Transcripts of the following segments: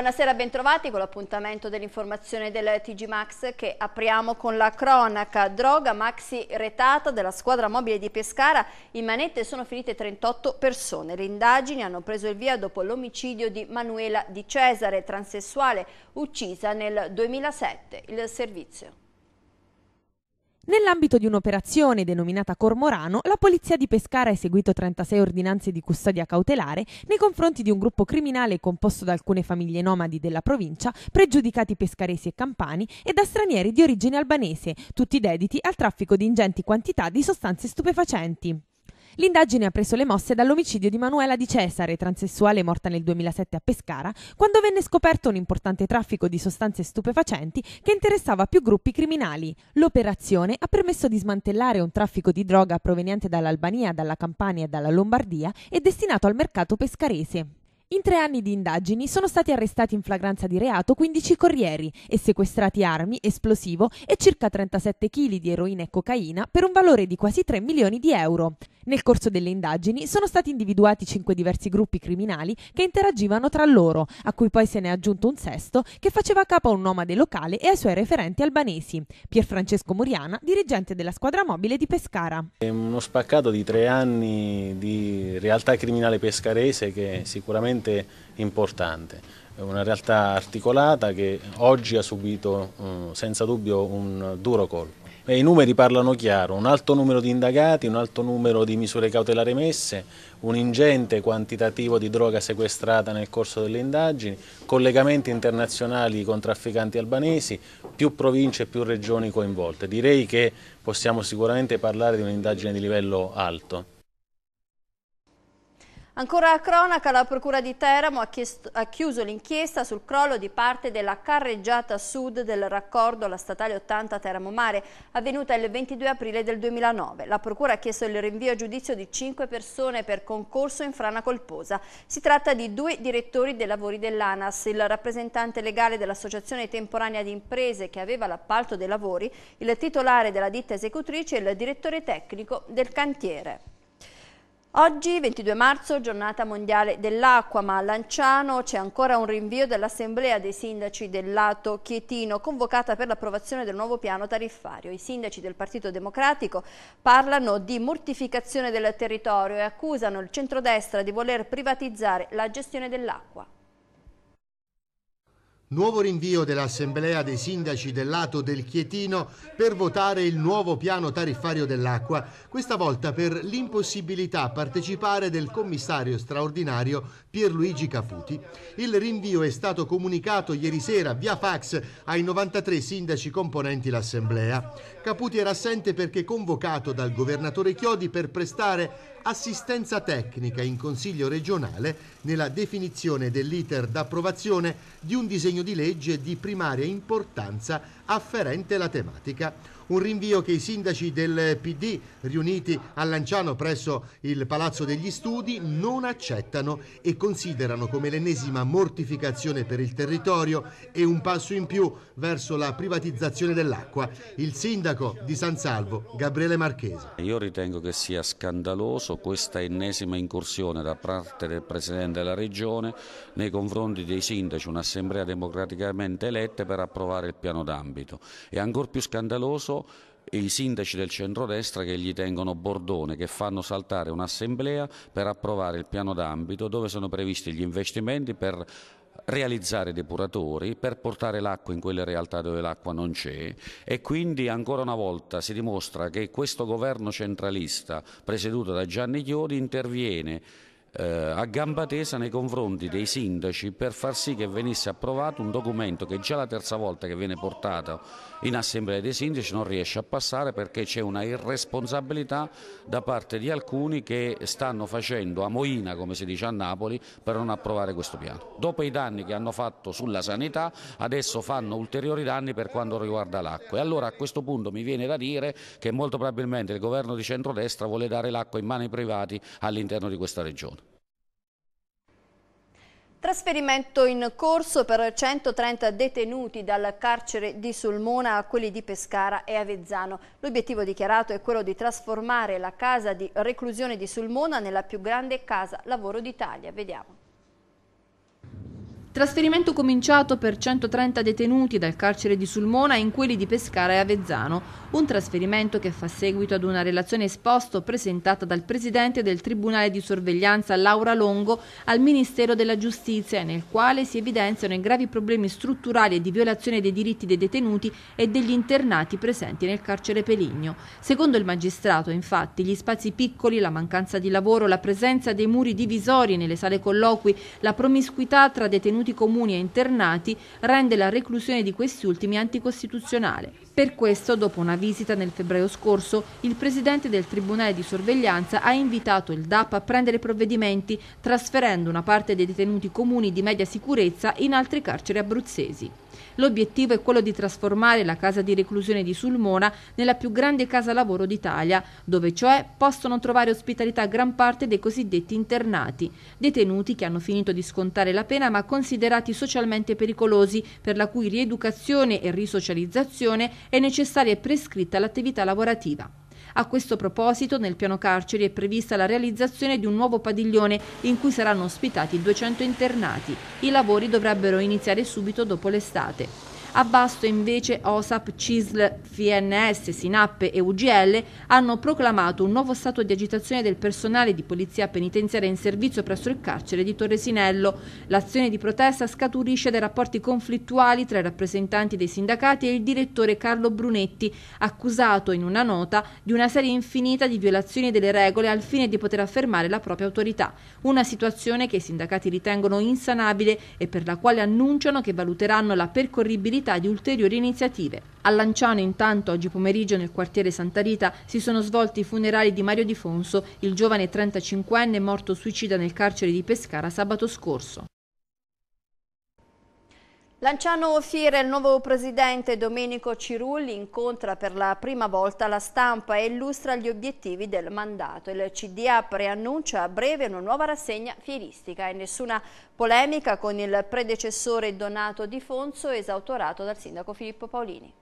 Buonasera, bentrovati con l'appuntamento dell'informazione del TG Max che apriamo con la cronaca. Droga maxi retata della squadra mobile di Pescara. In manette sono finite 38 persone. Le indagini hanno preso il via dopo l'omicidio di Manuela Di Cesare, transessuale, uccisa nel 2007. Il servizio. Nell'ambito di un'operazione denominata Cormorano, la polizia di Pescara ha eseguito 36 ordinanze di custodia cautelare nei confronti di un gruppo criminale composto da alcune famiglie nomadi della provincia, pregiudicati pescaresi e campani e da stranieri di origine albanese, tutti dediti al traffico di ingenti quantità di sostanze stupefacenti. L'indagine ha preso le mosse dall'omicidio di Manuela Di Cesare, transessuale morta nel 2007 a Pescara, quando venne scoperto un importante traffico di sostanze stupefacenti che interessava più gruppi criminali. L'operazione ha permesso di smantellare un traffico di droga proveniente dall'Albania, dalla Campania e dalla Lombardia e destinato al mercato pescarese. In tre anni di indagini sono stati arrestati in flagranza di reato 15 corrieri e sequestrati armi, esplosivo e circa 37 kg di eroina e cocaina per un valore di quasi 3 milioni di euro. Nel corso delle indagini sono stati individuati cinque diversi gruppi criminali che interagivano tra loro, a cui poi se ne è aggiunto un sesto che faceva capo a un nomade locale e ai suoi referenti albanesi, Pierfrancesco Muriana, dirigente della squadra mobile di Pescara. È uno spaccato di tre anni di realtà criminale pescarese che è sicuramente importante. È una realtà articolata che oggi ha subito eh, senza dubbio un duro colpo. E I numeri parlano chiaro, un alto numero di indagati, un alto numero di misure cautelari emesse, un ingente quantitativo di droga sequestrata nel corso delle indagini, collegamenti internazionali con trafficanti albanesi, più province e più regioni coinvolte. Direi che possiamo sicuramente parlare di un'indagine di livello alto. Ancora a cronaca, la Procura di Teramo ha, chiesto, ha chiuso l'inchiesta sul crollo di parte della carreggiata sud del raccordo alla statale 80 Teramo Mare, avvenuta il 22 aprile del 2009. La Procura ha chiesto il rinvio a giudizio di cinque persone per concorso in frana colposa. Si tratta di due direttori dei lavori dell'ANAS, il rappresentante legale dell'Associazione Temporanea di Imprese che aveva l'appalto dei lavori, il titolare della ditta esecutrice e il direttore tecnico del cantiere. Oggi 22 marzo, giornata mondiale dell'acqua, ma a Lanciano c'è ancora un rinvio dell'assemblea dei sindaci del lato Chietino convocata per l'approvazione del nuovo piano tariffario. I sindaci del Partito Democratico parlano di mortificazione del territorio e accusano il centrodestra di voler privatizzare la gestione dell'acqua. Nuovo rinvio dell'Assemblea dei Sindaci del Lato del Chietino per votare il nuovo piano tariffario dell'acqua, questa volta per l'impossibilità a partecipare del commissario straordinario Pierluigi Caputi. Il rinvio è stato comunicato ieri sera via fax ai 93 sindaci componenti l'Assemblea. Caputi era assente perché convocato dal governatore Chiodi per prestare assistenza tecnica in Consiglio regionale nella definizione dell'iter d'approvazione di un disegno di legge di primaria importanza afferente la tematica un rinvio che i sindaci del PD riuniti a Lanciano presso il Palazzo degli Studi non accettano e considerano come l'ennesima mortificazione per il territorio e un passo in più verso la privatizzazione dell'acqua. Il sindaco di San Salvo, Gabriele Marchese. Io ritengo che sia scandaloso questa ennesima incursione da parte del Presidente della Regione nei confronti dei sindaci, un'assemblea democraticamente eletta per approvare il piano d'ambito. È ancora più scandaloso i sindaci del centrodestra che gli tengono bordone, che fanno saltare un'assemblea per approvare il piano d'ambito dove sono previsti gli investimenti per realizzare depuratori per portare l'acqua in quelle realtà dove l'acqua non c'è e quindi ancora una volta si dimostra che questo governo centralista presieduto da Gianni Chiodi interviene eh, a gamba tesa nei confronti dei sindaci per far sì che venisse approvato un documento che già la terza volta che viene portato in assemblea dei sindaci non riesce a passare perché c'è una irresponsabilità da parte di alcuni che stanno facendo a moina, come si dice a Napoli, per non approvare questo piano. Dopo i danni che hanno fatto sulla sanità, adesso fanno ulteriori danni per quanto riguarda l'acqua. E allora a questo punto mi viene da dire che molto probabilmente il governo di centrodestra vuole dare l'acqua in mani privati all'interno di questa regione. Trasferimento in corso per 130 detenuti dal carcere di Sulmona a quelli di Pescara e Avezzano. L'obiettivo dichiarato è quello di trasformare la casa di reclusione di Sulmona nella più grande casa lavoro d'Italia. Vediamo. Trasferimento cominciato per 130 detenuti dal carcere di Sulmona in quelli di Pescara e Avezzano. Un trasferimento che fa seguito ad una relazione esposto presentata dal presidente del Tribunale di Sorveglianza Laura Longo al Ministero della Giustizia, nel quale si evidenziano i gravi problemi strutturali e di violazione dei diritti dei detenuti e degli internati presenti nel carcere Peligno. Secondo il magistrato, infatti, gli spazi piccoli, la mancanza di lavoro, la presenza dei muri divisori nelle sale colloqui, la promiscuità tra detenuti comuni e internati rende la reclusione di questi ultimi anticostituzionale. Per questo, dopo una visita nel febbraio scorso, il presidente del Tribunale di Sorveglianza ha invitato il DAP a prendere provvedimenti, trasferendo una parte dei detenuti comuni di media sicurezza in altre carceri abruzzesi. L'obiettivo è quello di trasformare la casa di reclusione di Sulmona nella più grande casa lavoro d'Italia, dove cioè possono trovare ospitalità gran parte dei cosiddetti internati, detenuti che hanno finito di scontare la pena ma considerati socialmente pericolosi, per la cui rieducazione e risocializzazione è necessaria e prescritta l'attività lavorativa. A questo proposito, nel piano carceri è prevista la realizzazione di un nuovo padiglione in cui saranno ospitati 200 internati. I lavori dovrebbero iniziare subito dopo l'estate. A Basto invece OSAP, CISL, FNS, SINAP e UGL hanno proclamato un nuovo stato di agitazione del personale di polizia penitenziaria in servizio presso il carcere di Torresinello. L'azione di protesta scaturisce dai rapporti conflittuali tra i rappresentanti dei sindacati e il direttore Carlo Brunetti, accusato in una nota di una serie infinita di violazioni delle regole al fine di poter affermare la propria autorità. Una situazione che i sindacati ritengono insanabile e per la quale annunciano che valuteranno la percorribilità possibilità di ulteriori iniziative. A Lanciano intanto oggi pomeriggio nel quartiere Santa Rita si sono svolti i funerali di Mario Difonso, il giovane 35enne morto suicida nel carcere di Pescara sabato scorso. Lanciano Fiera, il nuovo presidente Domenico Cirulli, incontra per la prima volta la stampa e illustra gli obiettivi del mandato. Il CDA preannuncia a breve una nuova rassegna fieristica e nessuna polemica con il predecessore Donato Di Fonso, esautorato dal sindaco Filippo Paolini.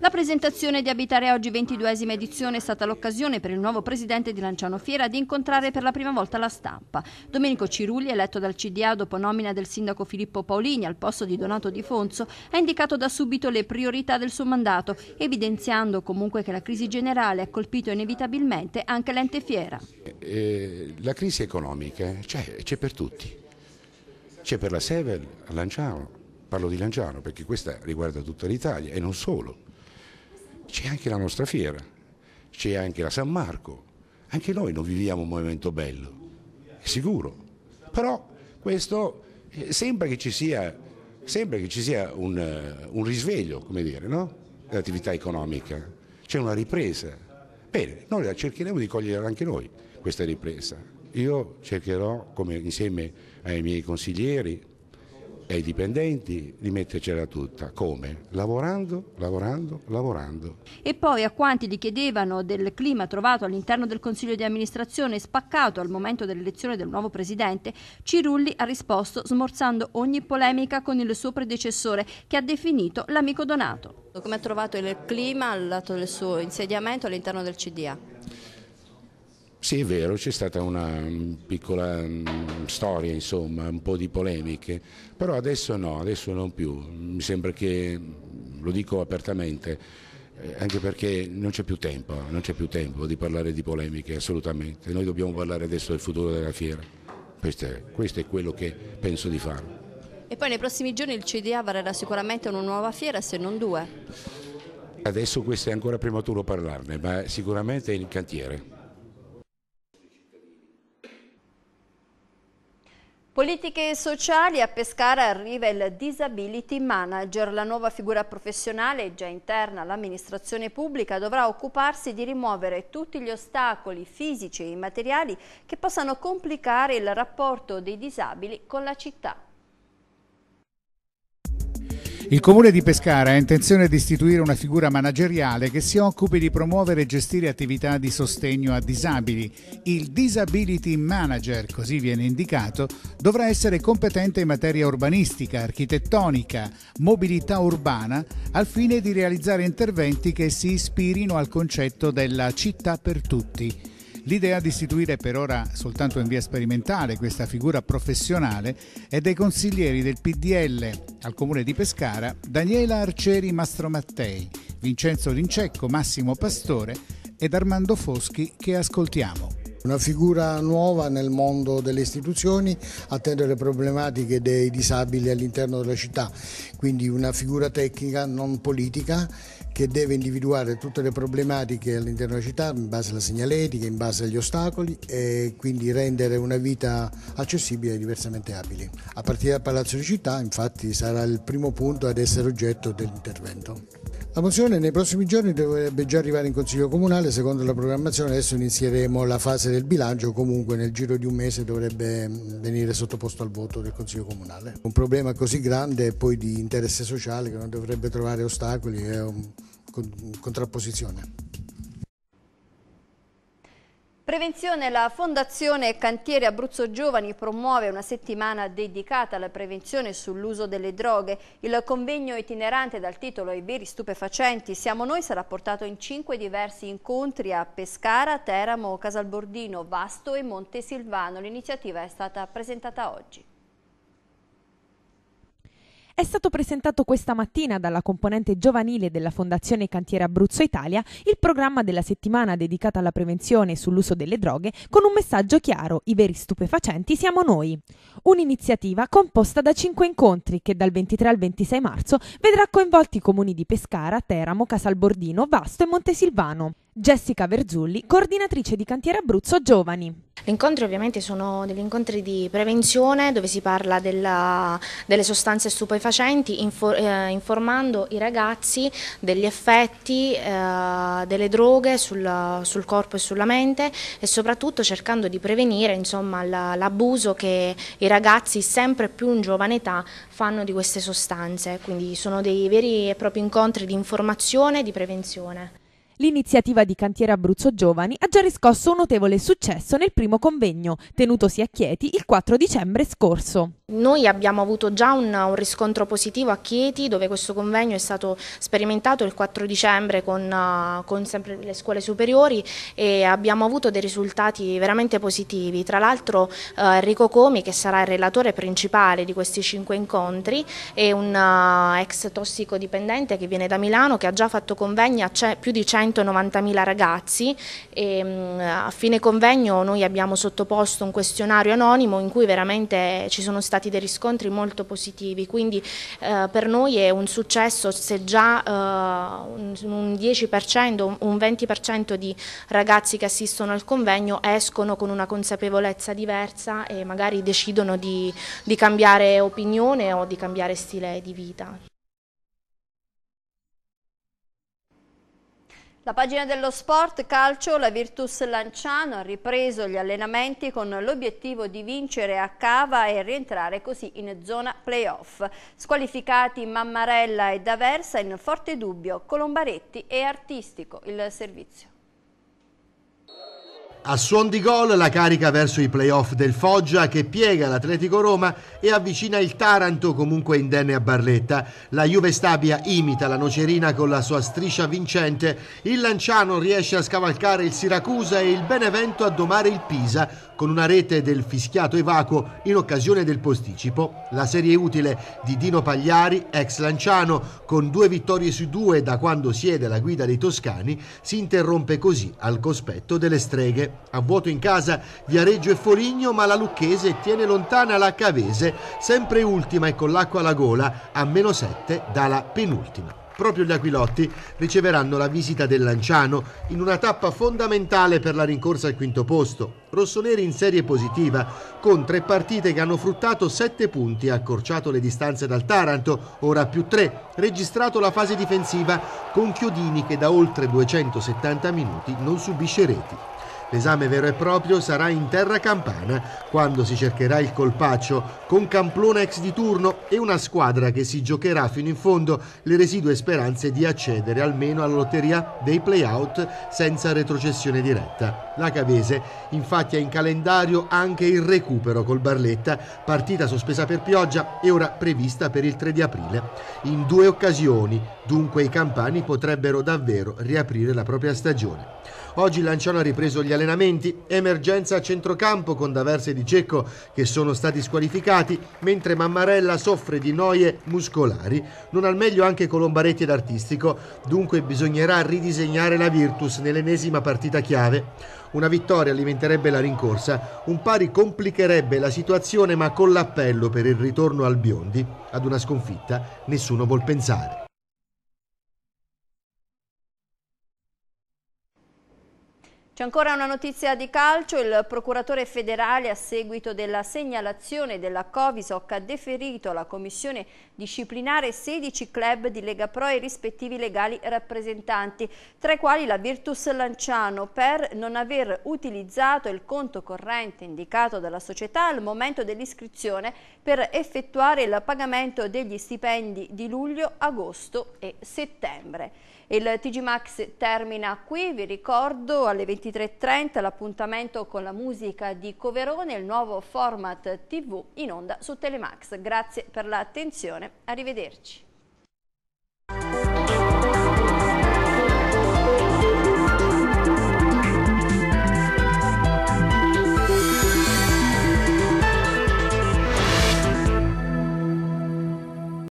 La presentazione di Abitare oggi 22esima edizione è stata l'occasione per il nuovo presidente di Lanciano Fiera di incontrare per la prima volta la stampa. Domenico Cirulli, eletto dal CDA dopo nomina del sindaco Filippo Paolini al posto di Donato Di Fonso, ha indicato da subito le priorità del suo mandato, evidenziando comunque che la crisi generale ha colpito inevitabilmente anche l'ente fiera. Eh, la crisi economica c'è per tutti, c'è per la Sevel, a Lanciano, parlo di Lanciano perché questa riguarda tutta l'Italia e non solo, c'è anche la nostra fiera, c'è anche la San Marco, anche noi non viviamo un movimento bello, è sicuro, però questo eh, sembra che ci sia, che ci sia un, eh, un, risveglio, come dire, no? dell'attività economica, c'è una ripresa. Bene, noi la cercheremo di cogliere anche noi questa ripresa. Io cercherò, come, insieme ai miei consiglieri, e ai dipendenti di mettercela tutta. Come? Lavorando, lavorando, lavorando. E poi a quanti gli chiedevano del clima trovato all'interno del Consiglio di amministrazione spaccato al momento dell'elezione del nuovo presidente, Cirulli ha risposto smorzando ogni polemica con il suo predecessore che ha definito l'amico Donato. Come ha trovato il clima al lato del suo insediamento all'interno del CDA? Sì, è vero, c'è stata una mm, piccola mm, storia, insomma, un po' di polemiche, però adesso no, adesso non più. Mi sembra che, mm, lo dico apertamente, eh, anche perché non c'è più tempo, non c'è più tempo di parlare di polemiche, assolutamente. Noi dobbiamo parlare adesso del futuro della fiera. Questo è, questo è quello che penso di fare. E poi nei prossimi giorni il CDA varrà sicuramente una nuova fiera, se non due. Adesso questo è ancora prematuro parlarne, ma sicuramente è in cantiere. Politiche sociali, a Pescara arriva il Disability Manager, la nuova figura professionale già interna all'amministrazione pubblica dovrà occuparsi di rimuovere tutti gli ostacoli fisici e immateriali che possano complicare il rapporto dei disabili con la città. Il Comune di Pescara ha intenzione di istituire una figura manageriale che si occupi di promuovere e gestire attività di sostegno a disabili. Il Disability Manager, così viene indicato, dovrà essere competente in materia urbanistica, architettonica, mobilità urbana, al fine di realizzare interventi che si ispirino al concetto della città per tutti. L'idea di istituire per ora soltanto in via sperimentale questa figura professionale è dei consiglieri del PDL al comune di Pescara Daniela Arcieri Mastromattei, Vincenzo Lincecco, Massimo Pastore ed Armando Foschi che ascoltiamo. Una figura nuova nel mondo delle istituzioni, attento alle problematiche dei disabili all'interno della città, quindi una figura tecnica non politica che deve individuare tutte le problematiche all'interno della città in base alla segnaletica, in base agli ostacoli e quindi rendere una vita accessibile ai diversamente abili. A partire dal Palazzo di Città infatti sarà il primo punto ad essere oggetto dell'intervento. La mozione nei prossimi giorni dovrebbe già arrivare in Consiglio Comunale, secondo la programmazione adesso inizieremo la fase del bilancio, comunque nel giro di un mese dovrebbe mm, venire sottoposto al voto del Consiglio Comunale. Un problema così grande e poi di interesse sociale che non dovrebbe trovare ostacoli è una contrapposizione. Prevenzione, la Fondazione Cantiere Abruzzo Giovani promuove una settimana dedicata alla prevenzione sull'uso delle droghe. Il convegno itinerante dal titolo I veri stupefacenti siamo noi sarà portato in cinque diversi incontri a Pescara, Teramo, Casalbordino, Vasto e Montesilvano. L'iniziativa è stata presentata oggi è stato presentato questa mattina dalla componente giovanile della Fondazione Cantiere Abruzzo Italia il programma della settimana dedicata alla prevenzione sull'uso delle droghe con un messaggio chiaro: i veri stupefacenti siamo noi. Un'iniziativa composta da cinque incontri che dal 23 al 26 marzo vedrà coinvolti i comuni di Pescara, Teramo, Casalbordino, Vasto e Montesilvano. Jessica Verzulli, coordinatrice di Cantiere Abruzzo Giovani. Gli incontri ovviamente sono degli incontri di prevenzione dove si parla della, delle sostanze stupefacenti infor, eh, informando i ragazzi degli effetti eh, delle droghe sul, sul, corpo e sulla mente e soprattutto cercando di prevenire l'abuso che i ragazzi sempre più in giovane età fanno di queste sostanze, quindi sono dei veri e propri incontri di informazione e di prevenzione. L'iniziativa di Cantiere Abruzzo Giovani ha già riscosso un notevole successo nel primo convegno, tenutosi a Chieti il 4 dicembre scorso. Noi abbiamo avuto già un, un, riscontro positivo a Chieti dove questo convegno è stato sperimentato il 4 dicembre con, uh, con sempre le scuole superiori e abbiamo avuto dei risultati veramente positivi. Tra l'altro eh, Enrico Comi che sarà il relatore principale di questi cinque incontri è un uh, ex tossicodipendente che viene da Milano che ha già fatto convegni a più di 100 190.000 ragazzi e mm, a fine convegno noi abbiamo sottoposto un questionario anonimo in cui veramente ci sono stati dei riscontri molto positivi, quindi eh, per noi è un successo se già eh, un, 10%, un 20% di ragazzi che assistono al convegno escono con una consapevolezza diversa e magari decidono di, di cambiare opinione o di cambiare stile di vita. La pagina dello sport calcio, la Virtus Lanciano ha ripreso gli allenamenti con l'obiettivo di vincere a Cava e rientrare così in zona playoff. Squalificati Mammarella e D'Aversa in forte dubbio, Colombaretti e Artistico il servizio. A suon di gol la carica verso i playoff del Foggia che piega l'Atletico Roma e avvicina il Taranto comunque indenne a Barletta. La Juve Stabia imita la Nocerina con la sua striscia vincente, il Lanciano riesce a scavalcare il Siracusa e il Benevento a domare il Pisa con una rete del fischiato Evacuo in occasione del posticipo, la serie utile di Dino Pagliari, ex Lanciano, con due vittorie su due da quando siede alla guida dei toscani, si interrompe così al cospetto delle streghe. A vuoto in casa Viareggio e Foligno, ma la Lucchese tiene lontana la Cavese, sempre ultima e con l'acqua alla gola, a meno 7 dalla penultima proprio gli Aquilotti riceveranno la visita del Lanciano in una tappa fondamentale per la rincorsa al quinto posto. Rossoneri in serie positiva, con tre partite che hanno fruttato sette punti, accorciato le distanze dal Taranto, ora più tre, registrato la fase difensiva con Chiodini che da oltre 270 minuti non subisce reti. L'esame vero e proprio sarà in terra campana, quando si cercherà il colpaccio con Camplona ex di turno e una squadra che si giocherà fino in fondo le residue speranze di accedere almeno alla lotteria dei play-out senza retrocessione diretta. La Cavese infatti ha in calendario anche il recupero col Barletta, partita sospesa per pioggia e ora prevista per il 3 di aprile. In due occasioni, dunque i campani potrebbero davvero riaprire la propria stagione. Oggi Lanciano ha ripreso gli allenamenti, emergenza a centrocampo con Daverse e Di Cecco che sono stati squalificati, mentre Mammarella soffre di noie muscolari. Non al meglio anche Colombaretti ed Artistico, dunque bisognerà ridisegnare la Virtus nell'ennesima partita chiave. Una vittoria alimenterebbe la rincorsa, un pari complicherebbe la situazione ma con l'appello per il ritorno al Biondi, ad una sconfitta nessuno vuol pensare. C'è ancora una notizia di calcio, il procuratore federale a seguito della segnalazione della Covisoc ha deferito alla commissione disciplinare 16 club di Lega Pro e rispettivi legali rappresentanti, tra i quali la Virtus Lanciano per non aver utilizzato il conto corrente indicato dalla società al momento dell'iscrizione per effettuare il pagamento degli stipendi di luglio, agosto e settembre. Il TG Max termina qui, vi ricordo alle 23.30 l'appuntamento con la musica di Coverone, il nuovo format TV in onda su Telemax. Grazie per l'attenzione, arrivederci.